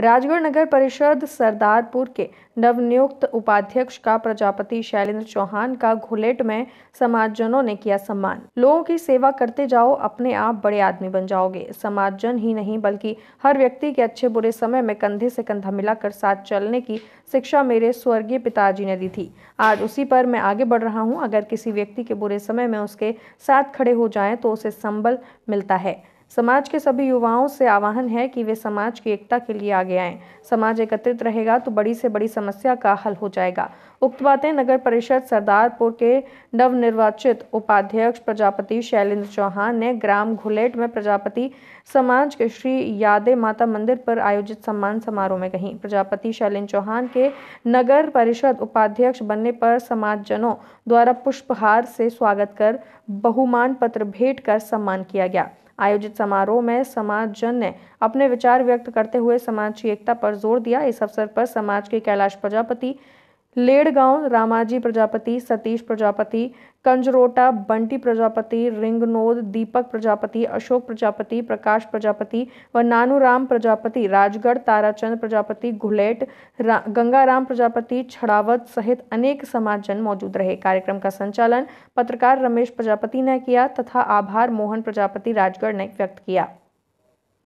राजगढ़ नगर परिषद सरदारपुर के नवनियुक्त उपाध्यक्ष का प्रजापति शैलेंद्र चौहान का घुलेट में समाजजनों ने किया सम्मान लोगों की सेवा करते जाओ अपने आप बड़े आदमी बन जाओगे समाजजन ही नहीं बल्कि हर व्यक्ति के अच्छे बुरे समय में कंधे से कंधा मिलाकर साथ चलने की शिक्षा मेरे स्वर्गीय पिताजी ने दी थी आज उसी पर मैं आगे बढ़ रहा हूँ अगर किसी व्यक्ति के बुरे समय में उसके साथ खड़े हो जाए तो उसे संबल मिलता है समाज के सभी युवाओं से आह्वान है कि वे समाज की एकता के लिए आगे आएं समाज एकत्रित रहेगा तो बड़ी से बड़ी समस्या का हल हो जाएगा उक्त बातें नगर परिषद सरदारपुर के नवनिर्वाचित उपाध्यक्ष प्रजापति शैलेंद्र चौहान ने ग्राम घुलेट में प्रजापति समाज के श्री यादे माता मंदिर पर आयोजित सम्मान समारोह में कही प्रजापति शैलेंद्र चौहान के नगर परिषद उपाध्यक्ष बनने पर समाजजनों द्वारा पुष्पहार से स्वागत कर बहुमान पत्र भेंट कर सम्मान किया गया आयोजित समारोह में समाज जन ने अपने विचार व्यक्त करते हुए समाज की एकता पर जोर दिया इस अवसर पर समाज के कैलाश प्रजापति लेड़गांव रामाजी प्रजापति सतीश प्रजापति कंजरोटा बंटी प्रजापति रिंगनोद दीपक प्रजापति अशोक प्रजापति प्रकाश प्रजापति व नानूराम प्रजापति राजगढ़ ताराचंद प्रजापति घुलेट गंगाराम प्रजापति छड़ावत सहित अनेक समाजजन मौजूद रहे कार्यक्रम का संचालन पत्रकार रमेश प्रजापति ने किया तथा आभार मोहन प्रजापति राजगढ़ ने व्यक्त किया